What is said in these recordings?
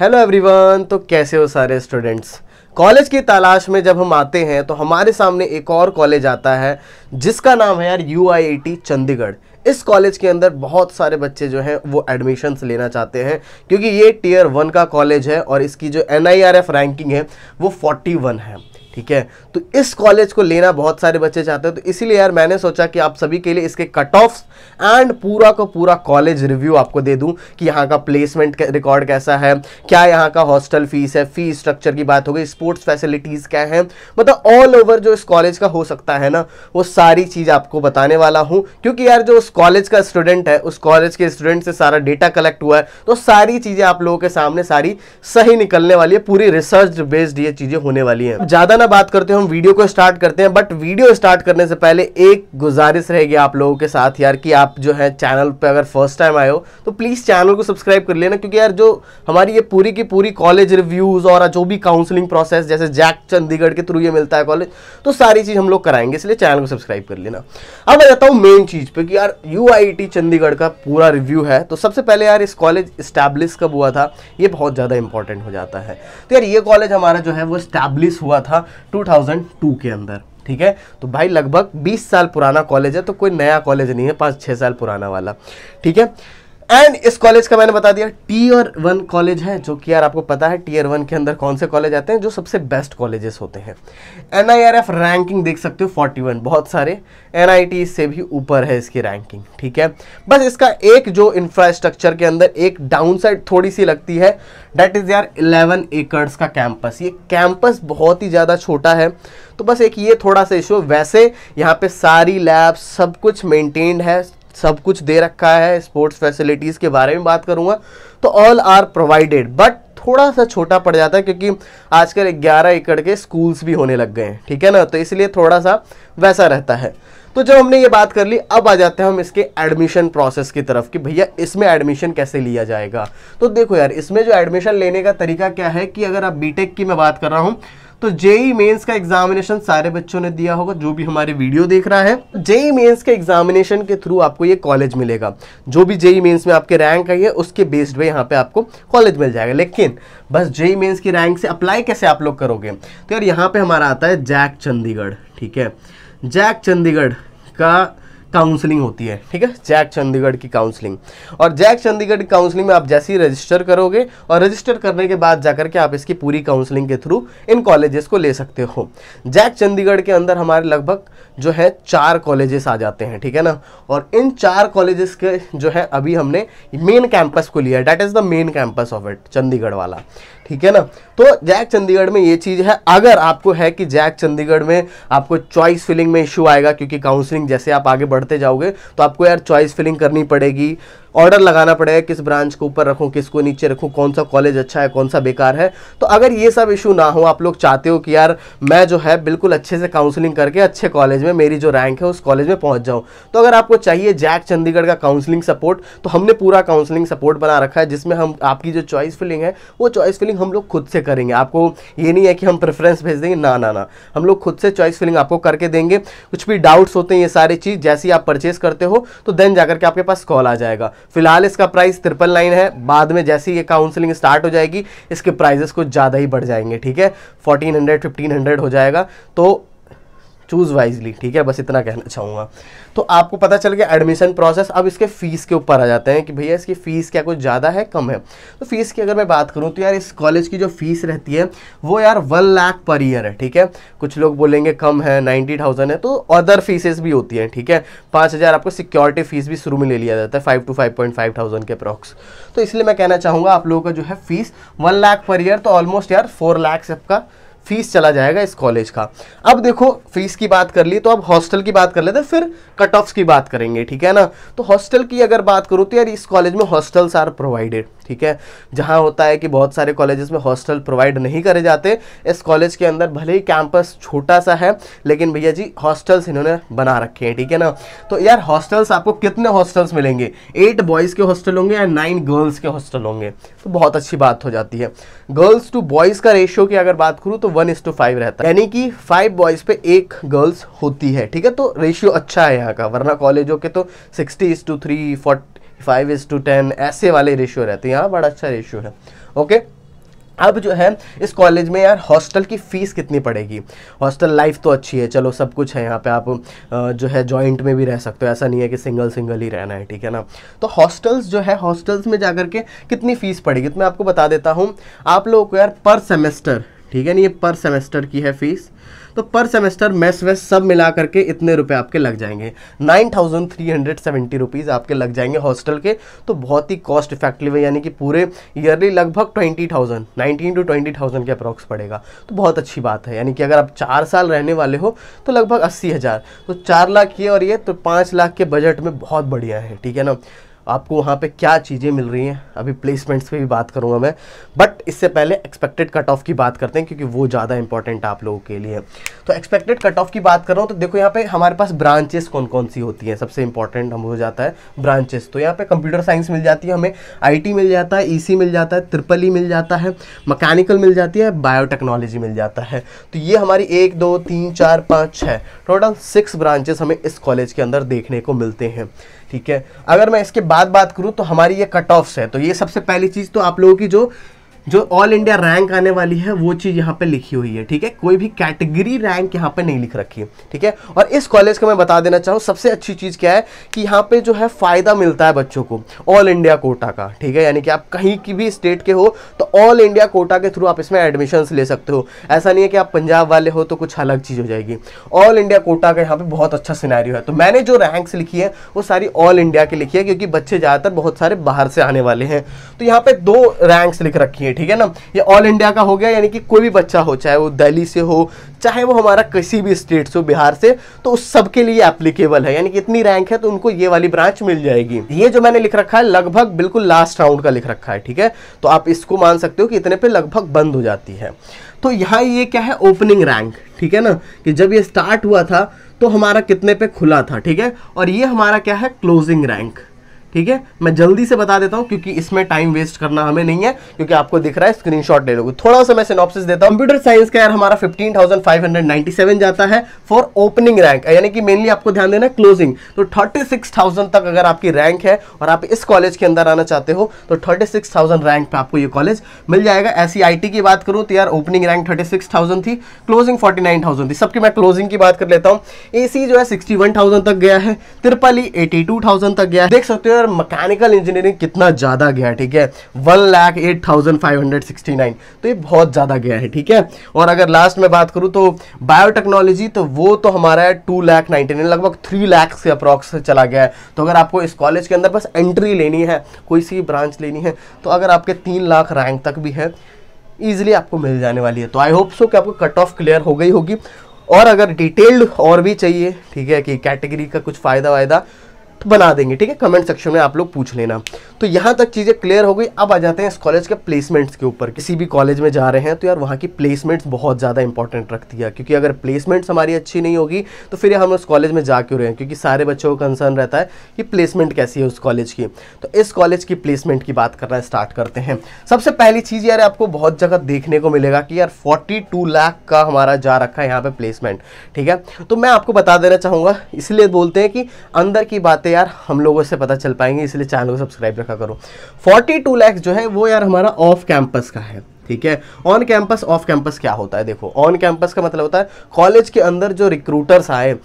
hello everyone तो कैसे हो सारे स्टूडेंट्स कॉलेज की तलाश में जब हम आते हैं तो हमारे सामने एक और कॉलेज आता है जिसका नाम है यार यू चंडीगढ़ इस कॉलेज के अंदर बहुत सारे बच्चे जो हैं वो एडमिशन्स लेना चाहते हैं क्योंकि ये टीयर वन का कॉलेज है और इसकी जो एन रैंकिंग है वो फोर्टी है ठीक है तो इस कॉलेज को लेना बहुत सारे बच्चे चाहते हैं तो इसीलिए यार मैंने सोचा कि आप सभी के लिए इसके कट ऑफ एंड पूरा को पूरा कॉलेज रिव्यू आपको दे दूं कि यहाँ का प्लेसमेंट रिकॉर्ड कैसा है क्या यहाँ का हॉस्टल फीस है फी स्ट्रक्चर की बात हो गई स्पोर्ट्स फैसिलिटीज़ क्या है मतलब ऑल ओवर जो इस कॉलेज का हो सकता है ना वो सारी चीज़ आपको बताने वाला हूं क्योंकि यार जो उस कॉलेज का स्टूडेंट है उस कॉलेज के स्टूडेंट से सारा डेटा कलेक्ट हुआ है तो सारी चीज़ें आप लोगों के सामने सारी सही निकलने वाली है पूरी रिसर्च बेस्ड ये चीज़ें होने वाली है ज़्यादा ना बात करते हम वीडियो को स्टार्ट करते हैं बट वीडियो स्टार्ट करने से पहले एक गुजारिश रहेगी आप लोगों के साथ यार कि आप जो है चैनल पर अगर फर्स्ट टाइम आए हो तो प्लीज़ चैनल को सब्सक्राइब कर लेना क्योंकि यार जो हमारी ये पूरी की पूरी कॉलेज रिव्यूज़ और जो भी काउंसलिंग प्रोसेस जैसे जैक चंडीगढ़ के थ्रू ये मिलता है लगता है कॉलेज तो सारी चीज़ हम लोग कराएंगे इसलिए चैनल को सब्सक्राइब कर लेना अब मैं जाता हूँ मेन चीज़ पे कि यार यू चंडीगढ़ का पूरा रिव्यू है तो सबसे पहले यार इस कॉलेज इस्टेब्लिश कब हुआ था ये बहुत ज़्यादा इंपॉर्टेंट हो जाता है तो यार ये कॉलेज हमारा जो है वो इस्टेब्लिश हुआ था टू के अंदर ठीक है तो भाई लगभग 20 साल पुराना कॉलेज है तो कोई नया कॉलेज नहीं है पाँच छः साल पुराना वाला ठीक है एंड इस कॉलेज का मैंने बता दिया टीयर वन कॉलेज है जो कि यार आपको पता है टीयर वन के अंदर कौन से कॉलेज आते हैं जो सबसे बेस्ट कॉलेजेस होते हैं एन रैंकिंग देख सकते हो 41 बहुत सारे एन से भी ऊपर है इसकी रैंकिंग ठीक है बस इसका एक जो इंफ्रास्ट्रक्चर के अंदर एक डाउन साइड थोड़ी सी लगती है डेट इज़ यार इलेवन एकर्स का कैंपस ये कैंपस बहुत ही ज़्यादा छोटा है तो बस एक ये थोड़ा सा इशू वैसे यहाँ पे सारी लैब सब कुछ मेंटेन्ड है सब कुछ दे रखा है स्पोर्ट्स फैसिलिटीज़ के बारे में बात करूँगा तो ऑल आर प्रोवाइडेड बट थोड़ा सा छोटा पड़ जाता है क्योंकि आजकल 11 एकड़ के स्कूल्स भी होने लग गए हैं ठीक है ना तो इसलिए थोड़ा सा वैसा रहता है तो जब हमने ये बात कर ली अब आ जाते हैं हम इसके एडमिशन प्रोसेस की तरफ कि भैया इसमें एडमिशन कैसे लिया जाएगा तो देखो यार इसमें जो एडमिशन लेने का तरीका क्या है कि अगर आप बीटेक की मैं बात कर रहा हूँ तो जेई मेंस e का एग्जामिनेशन सारे बच्चों ने दिया होगा जो भी हमारे वीडियो देख रहा है जेई मेंस e के एग्जामिनेशन के थ्रू आपको ये कॉलेज मिलेगा जो भी जेई मेंस e में आपके रैंक आई है उसके बेस्ड पे यहाँ पे आपको कॉलेज मिल जाएगा लेकिन बस जेई मेंस की रैंक से अप्लाई कैसे आप लोग करोगे तो यार यहाँ पे हमारा आता है जैक चंडीगढ़ ठीक है जैक चंडीगढ़ का काउंसलिंग होती है ठीक है जैक चंडीगढ़ की काउंसलिंग और जैक चंडीगढ़ की काउंसलिंग में आप जैसे ही रजिस्टर करोगे और रजिस्टर करने के बाद जाकर के आप इसकी पूरी काउंसलिंग के थ्रू इन कॉलेजेस को ले सकते हो जैक चंडीगढ़ के अंदर हमारे लगभग जो है चार कॉलेजेस आ जाते हैं ठीक है ना और इन चार कॉलेजेस के जो है अभी हमने मेन कैंपस को लिया that is the main campus of it Chandigarh वाला ठीक है ना तो जैक चंडीगढ़ में ये चीज़ है अगर आपको है कि जैक चंडीगढ़ में आपको चॉइस फिलिंग में इश्यू आएगा क्योंकि काउंसलिंग जैसे आप आगे बढ़ते जाओगे तो आपको यार चॉइस फिलिंग करनी पड़ेगी ऑर्डर लगाना पड़ेगा किस ब्रांच के ऊपर रखूँ किसको नीचे रखूँ कौन सा कॉलेज अच्छा है कौन सा बेकार है तो अगर ये सब इशू ना हो आप लोग चाहते हो कि यार मैं जो है बिल्कुल अच्छे से काउंसलिंग करके अच्छे कॉलेज में मेरी जो रैंक है उस कॉलेज में पहुँच जाऊँ तो अगर आपको चाहिए जैक चंडीगढ़ का काउंसलिंग सपोर्ट तो हमने पूरा काउंसलिंग सपोर्ट बना रखा है जिसमें हम आपकी जो चॉइस फिलिंग है वो चॉइस फिलिंग हम लोग खुद से करेंगे आपको ये नहीं है कि हम प्रेफरेंस भेज देंगे ना ना ना हम लोग खुद से चॉइस फिलिंग आपको करके देंगे कुछ भी डाउट्स होते हैं ये सारी चीज़ जैसी आप परचेज करते हो तो देन जाकर के आपके पास कॉल आ जाएगा फिलहाल इसका प्राइस ट्रिपल नाइन है बाद में जैसे ही ये काउंसलिंग स्टार्ट हो जाएगी इसके प्राइजेस कुछ ज़्यादा ही बढ़ जाएंगे ठीक है फोर्टीन हंड्रेड फिफ्टीन हंड्रेड हो जाएगा तो चूज़ वाइजली ठीक है बस इतना कहना चाहूँगा तो आपको पता चल गया एडमिशन प्रोसेस अब इसके फ़ीस के ऊपर आ जाते हैं कि भैया इसकी फ़ीस क्या कुछ ज़्यादा है कम है तो फ़ीस की अगर मैं बात करूँ तो यार इस कॉलेज की जो फ़ीस रहती है वो यार वन लाख पर ईयर है ठीक है कुछ लोग बोलेंगे कम है नाइन्टी थाउजेंड है तो अदर फीसेस भी होती हैं ठीक है पाँच हज़ार आपको सिक्योरिटी फीस भी शुरू में ले लिया जाता है five two five point five thousand के अप्रॉक्स तो इसलिए मैं कहना चाहूँगा आप लोगों का जो है fees one lakh per year तो ऑलमोस्ट यार फोर लैक्स आपका फीस चला जाएगा इस कॉलेज का अब देखो फीस की बात कर ली तो अब हॉस्टल की बात कर लेते हैं फिर कट ऑफ्स की बात करेंगे ठीक है ना तो हॉस्टल की अगर बात करूँ तो यार इस कॉलेज में हॉस्टल्स आर प्रोवाइडेड ठीक है जहाँ होता है कि बहुत सारे कॉलेजेस में हॉस्टल प्रोवाइड नहीं करे जाते इस कॉलेज के अंदर भले ही कैंपस छोटा सा है लेकिन भैया जी हॉस्टल्स इन्होंने बना रखे हैं ठीक है ना तो यार हॉस्टल्स आपको कितने हॉस्टल्स मिलेंगे एट बॉयज़ के हॉस्टल होंगे या नाइन गर्ल्स के हॉस्टल होंगे तो बहुत अच्छी बात हो जाती है गर्ल्स टू बॉयज़ का रेशियो की अगर बात करूँ तो वन इस टू फाइव रहता है यानी कि फाइव बॉयज पे एक गर्ल्स होती है ठीक है तो रेशियो अच्छा है यहाँ का वरना कॉलेजों के तो sixty is to three forty five is to ten ऐसे वाले रेशियो रहते हैं यहाँ बड़ा अच्छा रेशियो है ओके अब जो है इस कॉलेज में यार हॉस्टल की फ़ीस कितनी पड़ेगी हॉस्टल लाइफ तो अच्छी है चलो सब कुछ है यहाँ पे आप जो है जॉइंट में भी रह सकते हो ऐसा नहीं है कि सिंगल सिंगल ही रहना है ठीक है ना तो हॉस्टल्स जो है हॉस्टल्स में जाकर के कितनी फ़ीस पड़ेगी तो मैं आपको बता देता हूँ आप लोगों को यार पर सेमेस्टर ठीक है ना ये पर सेमेस्टर की है फीस तो पर सेमेस्टर मेस वेस सब मिला करके इतने रुपए आपके लग जाएंगे nine thousand three hundred seventy rupees आपके लग जाएंगे हॉस्टल के तो बहुत ही कॉस्ट इफेक्टिव है यानी कि पूरे ईयरली लगभग twenty thousand nineteen to twenty thousand के अप्रॉक्स पड़ेगा तो बहुत अच्छी बात है यानी कि अगर आप चार साल रहने वाले हो तो लगभग अस्सी तो चार लाख ये और ये तो पाँच लाख के बजट में बहुत बढ़िया है ठीक है ना आपको वहाँ पे क्या चीज़ें मिल रही हैं अभी प्लेसमेंट्स पे भी बात करूँगा मैं बट इससे पहले एक्सपेक्टेड कट ऑफ की बात करते हैं क्योंकि वो ज़्यादा इंपॉर्टेंट आप लोगों के लिए तो एक्सपेक्टेड कट ऑफ की बात कर रहा हूँ तो देखो यहाँ पे हमारे पास ब्रांचेस कौन कौन सी होती हैं सबसे इंपॉर्टेंट हम हो जाता है ब्रांचेस तो यहाँ पर कंप्यूटर साइंस मिल जाती है हमें आई मिल जाता है ई e मिल जाता है ट्रिपल ई मिल जाता है मकैनिकल मिल जाती है बायोटेक्नोलॉजी मिल जाता है तो ये हमारी एक दो तीन चार पाँच छः टोटल सिक्स ब्रांचेस हमें इस कॉलेज के अंदर देखने को मिलते हैं ठीक है अगर मैं इसके बाद बात करूं तो हमारी ये कट ऑफ्स है तो ये सबसे पहली चीज़ तो आप लोगों की जो जो ऑल इंडिया रैंक आने वाली है वो चीज़ यहाँ पे लिखी हुई है ठीक है कोई भी कैटेगरी रैंक यहाँ पे नहीं लिख रखी है ठीक है और इस कॉलेज का मैं बता देना चाहूँ सबसे अच्छी चीज़ क्या है कि यहाँ पे जो है फ़ायदा मिलता है बच्चों को ऑल इंडिया कोटा का ठीक है यानी कि आप कहीं की भी स्टेट के हो तो ऑल इंडिया कोटा के थ्रू आप इसमें एडमिशन ले सकते हो ऐसा नहीं है कि आप पंजाब वाले हो तो कुछ अलग चीज़ हो जाएगी ऑल इंडिया कोटा का यहाँ पर बहुत अच्छा सिनारी है तो मैंने जो रैंक्स लिखी है वो सारी ऑल इंडिया की लिखी है क्योंकि बच्चे ज़्यादातर बहुत सारे बाहर से आने वाले हैं तो यहाँ पर दो रैंक्स लिख रखी है ठीक है ना ये ऑल इंडिया का हो गया यानी कि कोई भी बच्चा हो चाहे वो दिल्ली से हो चाहे वो हमारा किसी भी स्टेट से हो बिहार से तो उस सबके लिए एप्लीकेबल है यानी कि इतनी रैंक है तो उनको ये वाली ब्रांच मिल जाएगी ये जो मैंने लिख रखा है लगभग बिल्कुल लास्ट राउंड का लिख रखा है ठीक है तो आप इसको मान सकते हो कि इतने पे लगभग बंद हो जाती है तो यहाँ ये क्या है ओपनिंग रैंक ठीक है ना कि जब ये स्टार्ट हुआ था तो हमारा कितने पे खुला था ठीक है और ये हमारा क्या है क्लोजिंग रैंक ठीक है मैं जल्दी से बता देता हूं क्योंकि इसमें टाइम वेस्ट करना हमें नहीं है क्योंकि आपको दिख रहा है स्क्रीन ले लोगे थोड़ा सा मैं सिनॉप्सिस देता हूं कंप्यूटर साइंस का यार हमारा फिफ्टीन जाता है फॉर ओपनिंग रैंक यानी कि मेनली आपको ध्यान देना क्लोजिंग तो थर्टी तक अगर आपकी रैंक है और आप इस कॉलेज के अंदर आना चाहते हो तो थर्टी रैंक पर आपको ये कॉलेज मिल जाएगा ऐसी आई की बात करूँ तो यार ओपनिंग रैंक थर्टी थी क्लोजिंग फोर्टी थी सबकी मैं क्लोजिंग की बात कर लेता हूँ एसी जो है सिक्सटी तक गया है तिरपाली एटी तक गया देख सकते हो पर मैकेनिकल इंजीनियरिंग कितना ज़्यादा गया ठीक है one lakh eight thousand five hundred sixty nine तो ये बहुत ज़्यादा गया है ठीक है और अगर लास्ट में बात करूँ तो बायोटेक्नोलॉजी तो वो तो हमारा है टू लाख नाइन्टी नाइन लगभग थ्री लाख से अप्रॉक्स चला गया है तो अगर आपको इस कॉलेज के अंदर बस एंट्री लेनी है कोई सी ब्रांच लेनी है तो अगर आपके तीन लाख रैंक तक भी है ईजिली आपको मिल जाने वाली है तो आई होप सो कि आपको कट ऑफ क्लियर हो गई होगी और अगर डिटेल्ड और भी चाहिए ठीक है कि कैटेगरी का कुछ फ़ायदा वायदा बना देंगे ठीक है कमेंट सेक्शन में आप लोग पूछ लेना तो यहाँ तक चीज़ें क्लियर हो गई अब आ जाते हैं इस कॉलेज के प्लेसमेंट्स के ऊपर किसी भी कॉलेज में जा रहे हैं तो यार वहाँ की प्लेसमेंट्स बहुत ज़्यादा इंपॉर्टेंट रखती है क्योंकि अगर प्लेसमेंट्स हमारी अच्छी नहीं होगी तो फिर हम उस कॉलेज में जा क्यों रहे हैं क्योंकि सारे बच्चों को कंसर्न रहता है कि प्लेसमेंट कैसी है उस कॉलेज की तो इस कॉलेज की प्लेसमेंट की बात करना स्टार्ट करते हैं सबसे पहली चीज़ यार आपको बहुत जगह देखने को मिलेगा कि यार फोर्टी लाख का हमारा जा रखा है यहाँ पर प्लेसमेंट ठीक है तो मैं आपको बता देना चाहूँगा इसलिए बोलते हैं कि अंदर की बातें यार हम लोगों से पता चल पाएंगे इसलिए चैनल को सब्सक्राइब रखा करो 42 लाख जो है वो यार हमारा ऑफ कैंपस का है ठीक है ऑन कैंपस ऑफ कैंपस क्या होता है देखो ऑन कैंपस का मतलब होता है कॉलेज के अंदर जो रिक्रूटर्स आए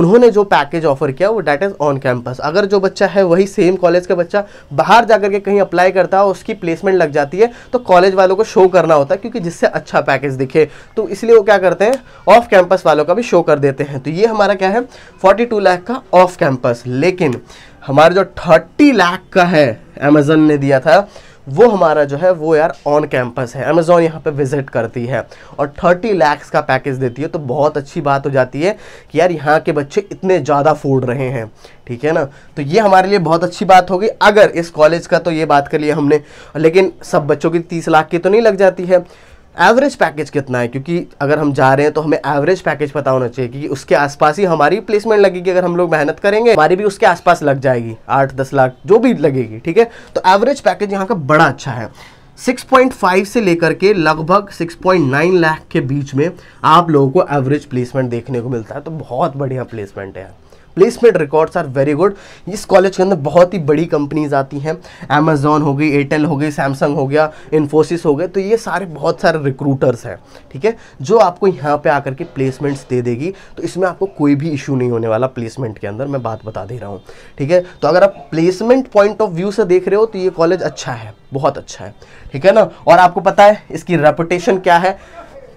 उन्होंने जो पैकेज ऑफर किया वो डैट इज़ ऑन कैंपस अगर जो बच्चा है वही सेम कॉलेज का बच्चा बाहर जाकर के कहीं अप्लाई करता है उसकी प्लेसमेंट लग जाती है तो कॉलेज वालों को शो करना होता है क्योंकि जिससे अच्छा पैकेज दिखे तो इसलिए वो क्या करते हैं ऑफ कैंपस वालों का भी शो कर देते हैं तो ये हमारा क्या है फोर्टी लाख का ऑफ कैंपस लेकिन हमारा जो थर्टी लाख का है अमेज़न ने दिया था वो हमारा जो है वो यार ऑन कैंपस है अमेजोन यहाँ पे विजिट करती है और 30 लैक्स का पैकेज देती है तो बहुत अच्छी बात हो जाती है कि यार यहाँ के बच्चे इतने ज़्यादा फूड रहे हैं ठीक है ना तो ये हमारे लिए बहुत अच्छी बात होगी अगर इस कॉलेज का तो ये बात कर लिया हमने लेकिन सब बच्चों की तीस लाख की तो नहीं लग जाती है एवरेज पैकेज कितना है क्योंकि अगर हम जा रहे हैं तो हमें एवरेज पैकेज पता होना चाहिए कि उसके आसपास ही हमारी प्लेसमेंट लगेगी अगर हम लोग मेहनत करेंगे हमारी भी उसके आसपास लग जाएगी आठ दस लाख जो भी लगेगी ठीक है तो एवरेज पैकेज यहाँ का बड़ा अच्छा है 6.5 से लेकर के लगभग 6.9 लाख के बीच में आप लोगों को एवरेज प्लेसमेंट देखने को मिलता है तो बहुत बढ़िया प्लेसमेंट है placement records are very good इस कॉलेज के अंदर बहुत ही बड़ी कंपनीज आती हैं अमेजोन हो गई एयरटेल हो गई सैमसंग हो गया इन्फोसिस हो गए तो ये सारे बहुत सारे रिक्रूटर्स हैं ठीक है जो आपको यहाँ पे आकर के प्लेसमेंट्स दे देगी तो इसमें आपको कोई भी इशू नहीं होने वाला प्लेसमेंट के अंदर मैं बात बता दे रहा हूँ ठीक है तो अगर आप प्लेसमेंट पॉइंट ऑफ व्यू से देख रहे हो तो ये कॉलेज अच्छा है बहुत अच्छा है ठीक है ना और आपको पता है इसकी रेपुटेशन क्या है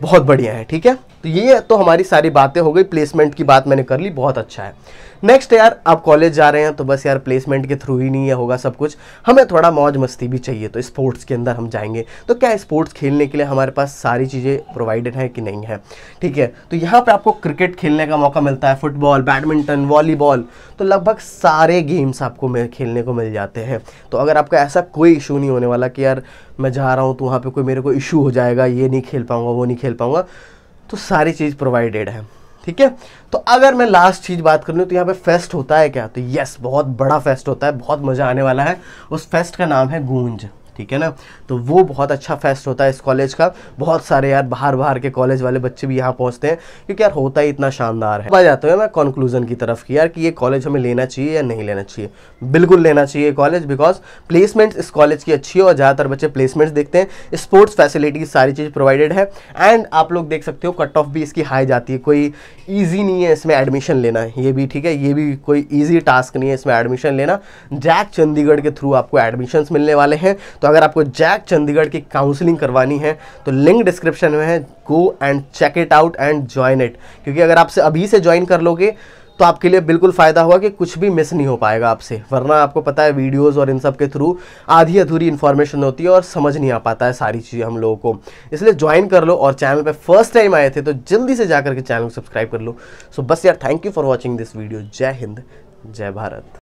बहुत बढ़िया है ठीक है तो ये तो हमारी सारी बातें हो गई प्लेसमेंट की बात मैंने कर ली बहुत अच्छा है नेक्स्ट यार आप कॉलेज जा रहे हैं तो बस यार प्लेसमेंट के थ्रू ही नहीं होगा सब कुछ हमें थोड़ा मौज मस्ती भी चाहिए तो स्पोर्ट्स के अंदर हम जाएंगे तो क्या स्पोर्ट्स खेलने के लिए हमारे पास सारी चीज़ें प्रोवाइडेड हैं कि नहीं है ठीक है तो यहाँ पर आपको क्रिकेट खेलने का मौका मिलता है फुटबॉल बैडमिंटन वॉलीबॉल तो लगभग सारे गेम्स आपको खेलने को मिल जाते हैं तो अगर आपका ऐसा कोई इशू नहीं होने वाला कि यार मैं जा रहा हूँ तो वहाँ पर कोई मेरे को इशू हो जाएगा ये नहीं खेल पाऊँगा वो नहीं खेल पाऊँगा तो सारी चीज़ प्रोवाइडेड है ठीक है तो अगर मैं लास्ट चीज़ बात कर लू तो यहाँ पे फेस्ट होता है क्या तो यस बहुत बड़ा फेस्ट होता है बहुत मज़ा आने वाला है उस फेस्ट का नाम है गूंज ठीक है ना तो वो बहुत अच्छा फेस्ट होता है इस कॉलेज का बहुत सारे यार बाहर बाहर के कॉलेज वाले बच्चे भी यहाँ पहुँचते हैं क्योंकि यार होता ही इतना शानदार है आ जाते हैं ना कंक्लूजन की तरफ की यार कि ये कॉलेज हमें लेना चाहिए या नहीं लेना चाहिए बिल्कुल लेना चाहिए कॉलेज बिकॉज प्लेसमेंट्स इस कॉलेज की अच्छी है और ज़्यादातर बच्चे प्लेसमेंट्स देखते हैं स्पोर्ट्स फैसिलिटीज सारी चीज़ प्रोवाइडेड है एंड आप लोग देख सकते हो कट ऑफ भी इसकी हाई जाती है कोई ईजी नहीं है इसमें एडमिशन लेना ये भी ठीक है ये भी कोई ईजी टास्क नहीं है इसमें एडमिशन लेना जैक चंडीगढ़ के थ्रू आपको एडमिशन मिलने वाले हैं तो तो अगर आपको जैक चंडीगढ़ की काउंसलिंग करवानी है तो लिंक डिस्क्रिप्शन में है go and check it out and join it क्योंकि अगर आपसे अभी से ज्वाइन कर लोगे तो आपके लिए बिल्कुल फ़ायदा हुआ कि कुछ भी मिस नहीं हो पाएगा आपसे वरना आपको पता है वीडियोस और इन सब के थ्रू आधी अधूरी इन्फॉर्मेशन होती है और समझ नहीं आ पाता है सारी चीज़ें हम लोगों को इसलिए ज्वाइन कर लो और चैनल पे फर्स्ट टाइम आए थे तो जल्दी से जा करके चैनल को सब्सक्राइब कर लो सो बस यार thank you for watching this video जय हिंद जय भारत